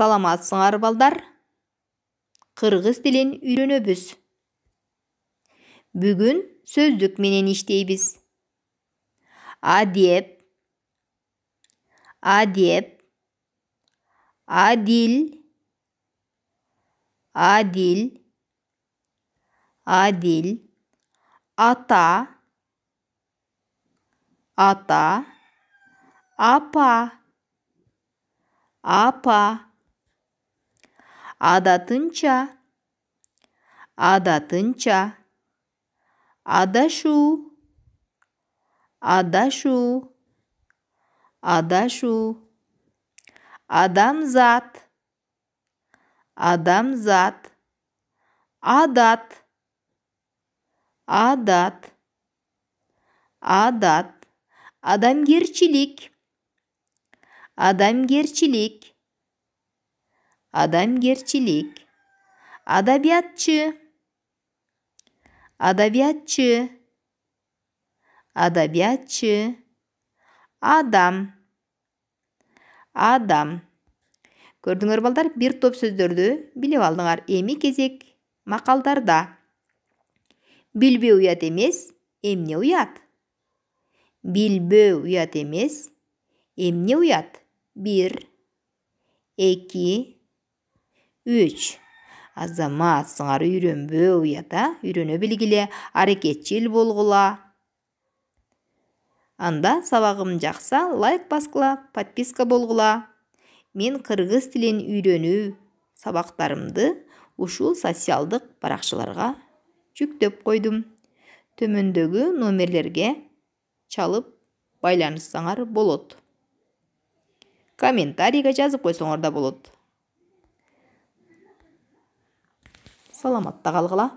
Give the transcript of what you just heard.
саламатсыңар балдар қырғыз тілін үйренөбүз Бүгін сөздік менен иштейбиз адеп адеп адил адил адил ата ата апа апа адатынча адатынча адашу адашу адашу адамзат адамзат адат адат адат адамгерчілік адамгерчілік adamgerçilik, adabiyatçı, adabiyatçı, adabiyatçı, adam, adam. Көрдіңер балдар, бір топ сөздерді біліп алдыңар. Эми кезек мақалдарда. Билбеу ұят емес, эмне ұят. Билбеу ұят емес, эмне ұят. Бір, екі, үч азамат сыңар уята үйрөнө билгиле аракетчил болгула анда сабагым жақса лайк баскыла подписка болгула мен кыргыз тилин үйрөнүү сабактарымды ушул социалдык баракчаларга жүктөп койдум төмөндөгү номерлерге чалып байланышсаңар болот комментарийге жазып койсоңор да болот саламатта қалғыла!